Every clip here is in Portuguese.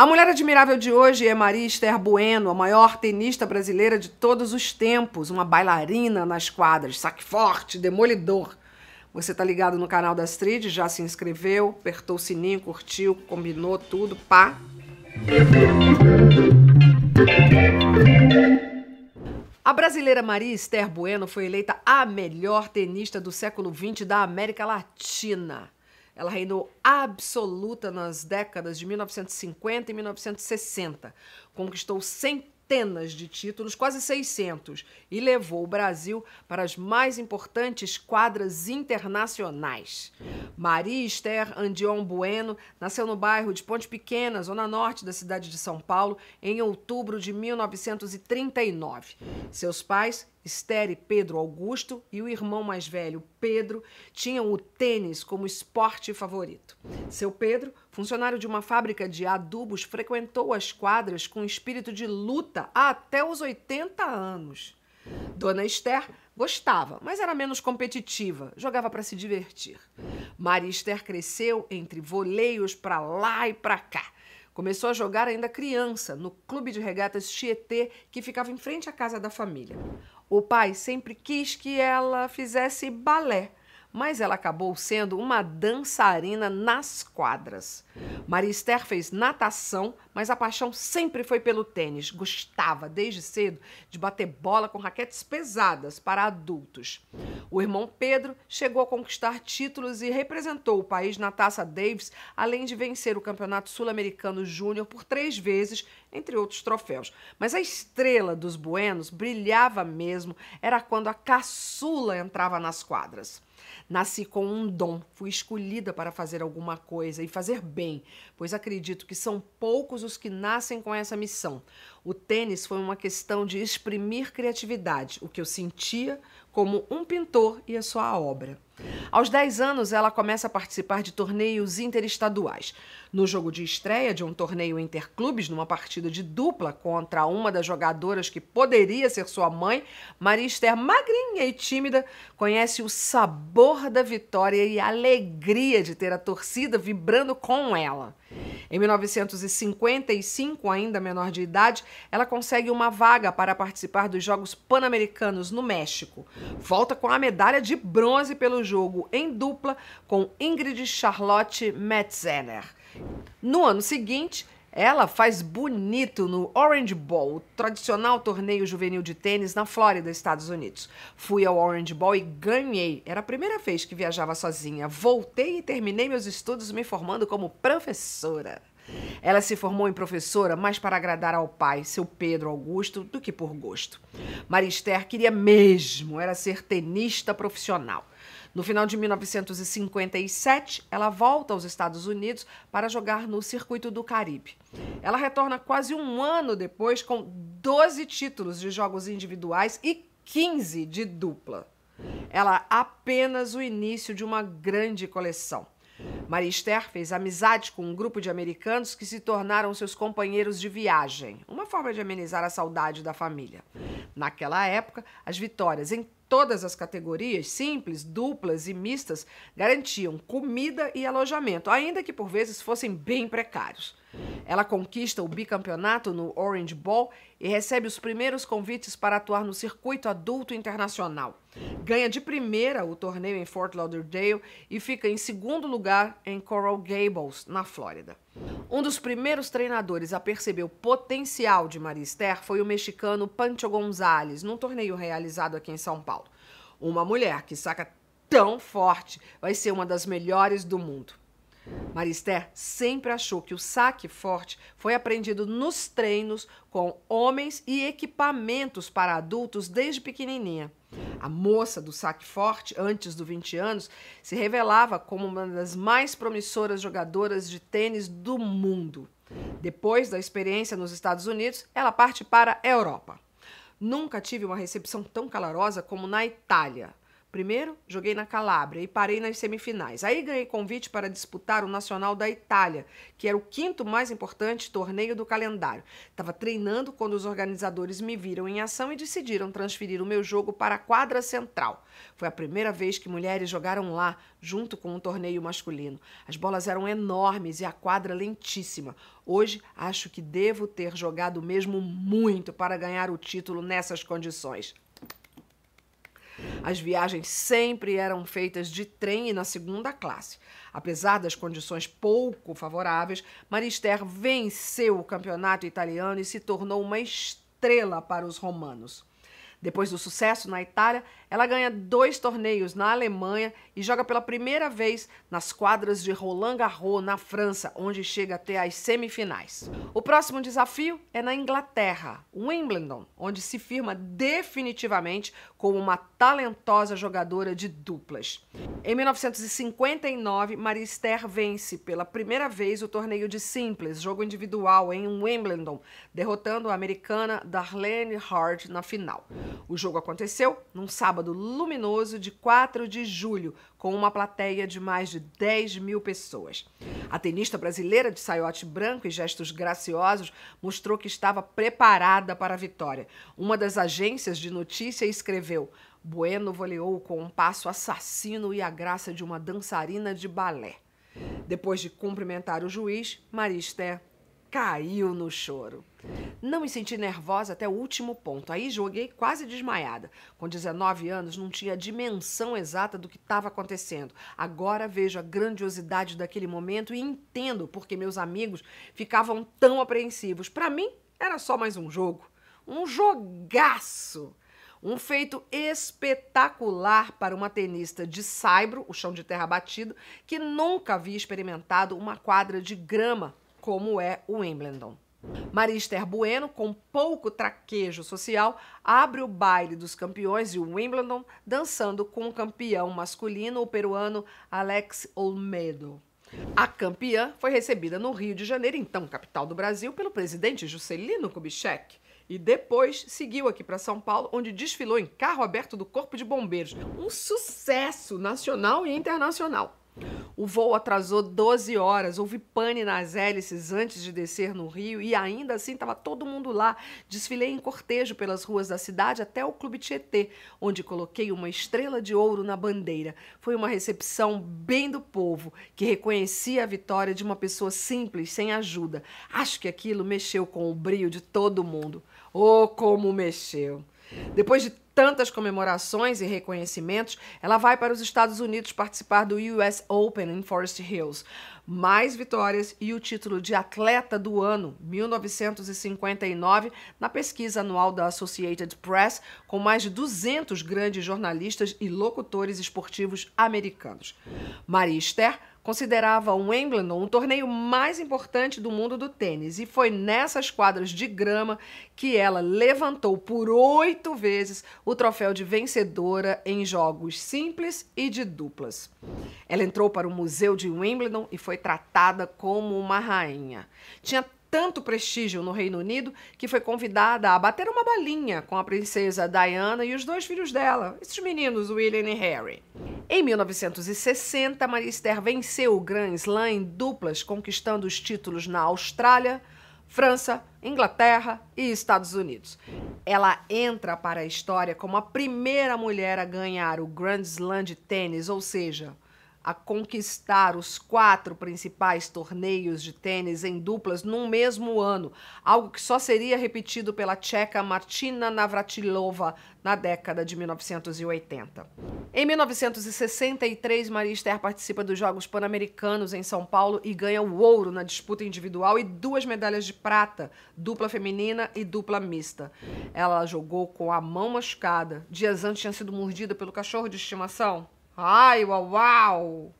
A mulher admirável de hoje é Maria Esther Bueno, a maior tenista brasileira de todos os tempos, uma bailarina nas quadras, saque forte, demolidor. Você tá ligado no canal da Astrid, já se inscreveu, apertou o sininho, curtiu, combinou tudo, pá. A brasileira Maria Esther Bueno foi eleita a melhor tenista do século XX da América Latina. Ela reinou absoluta nas décadas de 1950 e 1960. Conquistou centenas de títulos, quase 600, e levou o Brasil para as mais importantes quadras internacionais. Maria Esther Andion Bueno nasceu no bairro de Ponte Pequena, zona norte da cidade de São Paulo, em outubro de 1939. Seus pais Estere Pedro Augusto e o irmão mais velho, Pedro, tinham o tênis como esporte favorito. Seu Pedro, funcionário de uma fábrica de adubos, frequentou as quadras com espírito de luta até os 80 anos. Dona Esther gostava, mas era menos competitiva, jogava para se divertir. Maria Esther cresceu entre voleios para lá e para cá. Começou a jogar ainda criança, no clube de regatas Tietê, que ficava em frente à casa da família. O pai sempre quis que ela fizesse balé, mas ela acabou sendo uma dançarina nas quadras. Marister fez natação, mas a paixão sempre foi pelo tênis. Gostava, desde cedo, de bater bola com raquetes pesadas para adultos. O irmão Pedro chegou a conquistar títulos e representou o país na Taça Davis, além de vencer o Campeonato Sul-Americano Júnior por três vezes, entre outros troféus. Mas a estrela dos Buenos brilhava mesmo, era quando a caçula entrava nas quadras. Nasci com um dom, fui escolhida para fazer alguma coisa e fazer bem, pois acredito que são poucos os que nascem com essa missão. O tênis foi uma questão de exprimir criatividade, o que eu sentia como um pintor e a sua obra. Aos 10 anos, ela começa a participar de torneios interestaduais. No jogo de estreia de um torneio interclubes, numa partida de dupla contra uma das jogadoras que poderia ser sua mãe, Maria Esther, magrinha e tímida, conhece o sabor da vitória e a alegria de ter a torcida vibrando com ela. Em 1955, ainda menor de idade, ela consegue uma vaga para participar dos Jogos Pan-Americanos no México. Volta com a medalha de bronze pelo jogo em dupla com Ingrid Charlotte Metzener. No ano seguinte, ela faz bonito no Orange Bowl, o tradicional torneio juvenil de tênis na Flórida, Estados Unidos. Fui ao Orange Bowl e ganhei. Era a primeira vez que viajava sozinha. Voltei e terminei meus estudos me formando como professora. Ela se formou em professora mais para agradar ao pai, seu Pedro Augusto, do que por gosto. Marister queria mesmo era ser tenista profissional. No final de 1957, ela volta aos Estados Unidos para jogar no Circuito do Caribe. Ela retorna quase um ano depois com 12 títulos de jogos individuais e 15 de dupla. Ela é apenas o início de uma grande coleção. Maria Esther fez amizade com um grupo de americanos que se tornaram seus companheiros de viagem, uma forma de amenizar a saudade da família. Naquela época, as vitórias em Todas as categorias, simples, duplas e mistas, garantiam comida e alojamento, ainda que por vezes fossem bem precários. Ela conquista o bicampeonato no Orange Bowl e recebe os primeiros convites para atuar no circuito adulto internacional. Ganha de primeira o torneio em Fort Lauderdale e fica em segundo lugar em Coral Gables, na Flórida. Um dos primeiros treinadores a perceber o potencial de Marister foi o mexicano Pancho Gonzalez, num torneio realizado aqui em São Paulo. Uma mulher que saca tão forte vai ser uma das melhores do mundo. Marister sempre achou que o saque forte foi aprendido nos treinos com homens e equipamentos para adultos desde pequenininha. A moça do saque forte, antes dos 20 anos, se revelava como uma das mais promissoras jogadoras de tênis do mundo. Depois da experiência nos Estados Unidos, ela parte para a Europa. Nunca tive uma recepção tão calorosa como na Itália. Primeiro, joguei na Calábria e parei nas semifinais. Aí ganhei convite para disputar o Nacional da Itália, que era o quinto mais importante torneio do calendário. Estava treinando quando os organizadores me viram em ação e decidiram transferir o meu jogo para a quadra central. Foi a primeira vez que mulheres jogaram lá, junto com um torneio masculino. As bolas eram enormes e a quadra lentíssima. Hoje, acho que devo ter jogado mesmo muito para ganhar o título nessas condições. As viagens sempre eram feitas de trem e na segunda classe. Apesar das condições pouco favoráveis, Marister venceu o campeonato italiano e se tornou uma estrela para os romanos. Depois do sucesso na Itália, ela ganha dois torneios na Alemanha e joga pela primeira vez nas quadras de Roland Garros, na França, onde chega até as semifinais. O próximo desafio é na Inglaterra, Wimbledon, onde se firma definitivamente como uma talentosa jogadora de duplas. Em 1959, Maria Esther vence pela primeira vez o torneio de simples, jogo individual, em Wimbledon, derrotando a americana Darlene Hard na final. O jogo aconteceu num sábado luminoso de 4 de julho, com uma plateia de mais de 10 mil pessoas. A tenista brasileira de saiote branco e gestos graciosos mostrou que estava preparada para a vitória. Uma das agências de notícia escreveu: Bueno voleou com um passo assassino e a graça de uma dançarina de balé. Depois de cumprimentar o juiz, Maristé caiu no choro. Não me senti nervosa até o último ponto. Aí joguei quase desmaiada. Com 19 anos, não tinha a dimensão exata do que estava acontecendo. Agora vejo a grandiosidade daquele momento e entendo porque meus amigos ficavam tão apreensivos. Para mim, era só mais um jogo. Um jogaço! Um feito espetacular para uma tenista de saibro, o chão de terra batido, que nunca havia experimentado uma quadra de grama como é o Wimbledon. Marister Bueno, com pouco traquejo social, abre o baile dos campeões de Wimbledon dançando com o campeão masculino, o peruano Alex Olmedo. A campeã foi recebida no Rio de Janeiro, então capital do Brasil, pelo presidente Juscelino Kubitschek. E depois seguiu aqui para São Paulo, onde desfilou em carro aberto do Corpo de Bombeiros. Um sucesso nacional e internacional. O voo atrasou 12 horas, houve pane nas hélices antes de descer no Rio e ainda assim estava todo mundo lá. Desfilei em cortejo pelas ruas da cidade até o Clube Tietê, onde coloquei uma estrela de ouro na bandeira. Foi uma recepção bem do povo, que reconhecia a vitória de uma pessoa simples, sem ajuda. Acho que aquilo mexeu com o brio de todo mundo. Oh, como mexeu! Depois de tantas comemorações e reconhecimentos, ela vai para os Estados Unidos participar do US Open em Forest Hills. Mais vitórias e o título de atleta do ano 1959 na pesquisa anual da Associated Press, com mais de 200 grandes jornalistas e locutores esportivos americanos. Maria Esther considerava o Wimbledon um torneio mais importante do mundo do tênis e foi nessas quadras de grama que ela levantou por oito vezes o troféu de vencedora em jogos simples e de duplas. Ela entrou para o Museu de Wimbledon e foi tratada como uma rainha. Tinha tanto prestígio no Reino Unido que foi convidada a bater uma balinha com a princesa Diana e os dois filhos dela, esses meninos William e Harry. Em 1960, Maria Esther venceu o Grand Slam em duplas, conquistando os títulos na Austrália, França, Inglaterra e Estados Unidos. Ela entra para a história como a primeira mulher a ganhar o Grand Slam de tênis, ou seja, a conquistar os quatro principais torneios de tênis em duplas num mesmo ano, algo que só seria repetido pela tcheca Martina Navratilova na década de 1980. Em 1963, Maria Esther participa dos Jogos Pan-Americanos em São Paulo e ganha o ouro na disputa individual e duas medalhas de prata, dupla feminina e dupla mista. Ela jogou com a mão machucada. Dias antes tinha sido mordida pelo cachorro de estimação. Ai, uau, uau!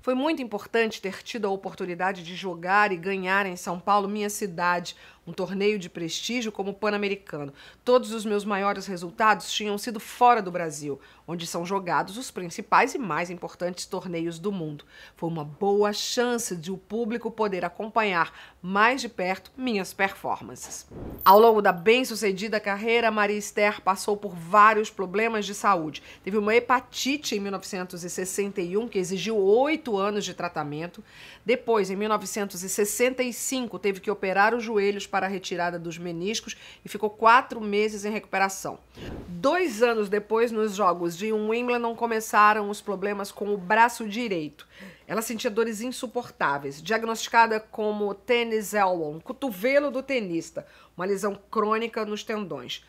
Foi muito importante ter tido a oportunidade de jogar e ganhar em São Paulo, minha cidade, um torneio de prestígio como o Pan-Americano. Todos os meus maiores resultados tinham sido fora do Brasil, onde são jogados os principais e mais importantes torneios do mundo. Foi uma boa chance de o público poder acompanhar mais de perto minhas performances. Ao longo da bem-sucedida carreira, Maria Esther passou por vários problemas de saúde. Teve uma hepatite em 1961 que exigiu oito anos de tratamento. Depois, em 1965, teve que operar os joelhos para a retirada dos meniscos e ficou quatro meses em recuperação. Dois anos depois, nos Jogos de Wimbledon, começaram os problemas com o braço direito. Ela sentia dores insuportáveis, diagnosticada como tênis elbow, cotovelo do tenista, uma lesão crônica nos tendões.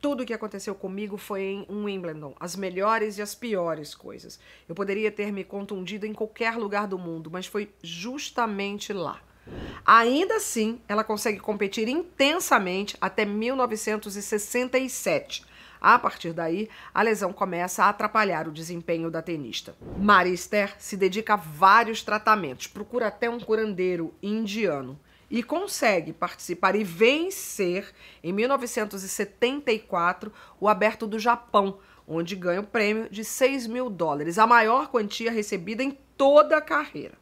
Tudo o que aconteceu comigo foi em Wimbledon, as melhores e as piores coisas. Eu poderia ter me contundido em qualquer lugar do mundo, mas foi justamente lá. Ainda assim, ela consegue competir intensamente até 1967. A partir daí, a lesão começa a atrapalhar o desempenho da tenista. Marister se dedica a vários tratamentos, procura até um curandeiro indiano e consegue participar e vencer em 1974 o Aberto do Japão, onde ganha o prêmio de 6 mil dólares, a maior quantia recebida em toda a carreira.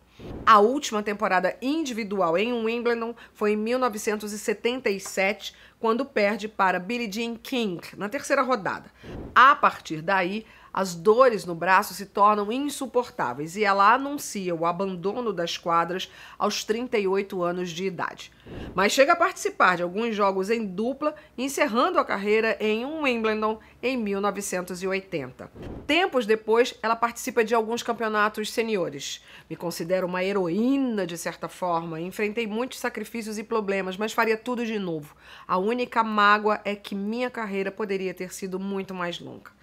A última temporada individual em Wimbledon foi em 1977, quando perde para Billie Jean King na terceira rodada. A partir daí, as dores no braço se tornam insuportáveis e ela anuncia o abandono das quadras aos 38 anos de idade. Mas chega a participar de alguns jogos em dupla, encerrando a carreira em um Wimbledon em 1980. Tempos depois, ela participa de alguns campeonatos seniores. Me considero uma heroína de certa forma, enfrentei muitos sacrifícios e problemas, mas faria tudo de novo. A única mágoa é que minha carreira poderia ter sido muito mais longa.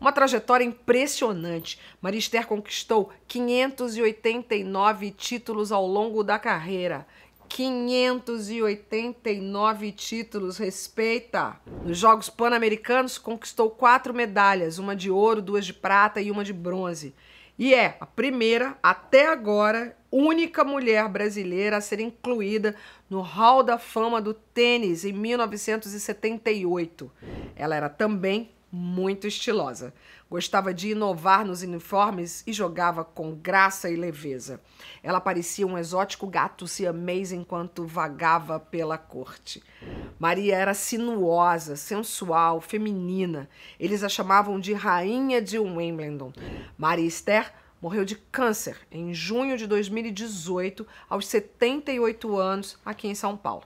Uma trajetória impressionante. Marister conquistou 589 títulos ao longo da carreira. 589 títulos, respeita. Nos Jogos Pan-Americanos conquistou quatro medalhas, uma de ouro, duas de prata e uma de bronze. E é a primeira, até agora, única mulher brasileira a ser incluída no Hall da Fama do Tênis em 1978. Ela era também muito estilosa. Gostava de inovar nos uniformes e jogava com graça e leveza. Ela parecia um exótico gato siamês enquanto vagava pela corte. Maria era sinuosa, sensual, feminina. Eles a chamavam de Rainha de Wimbledon. Maria Esther morreu de câncer em junho de 2018, aos 78 anos, aqui em São Paulo.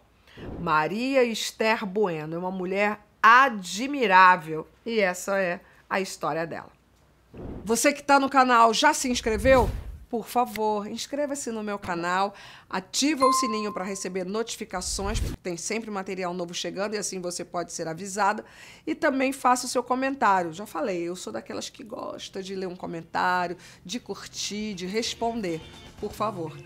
Maria Esther Bueno é uma mulher admirável. E essa é a história dela. Você que está no canal já se inscreveu? Por favor, inscreva-se no meu canal, ativa o sininho para receber notificações, porque tem sempre material novo chegando e assim você pode ser avisada. E também faça o seu comentário. Já falei, eu sou daquelas que gosta de ler um comentário, de curtir, de responder. Por favor.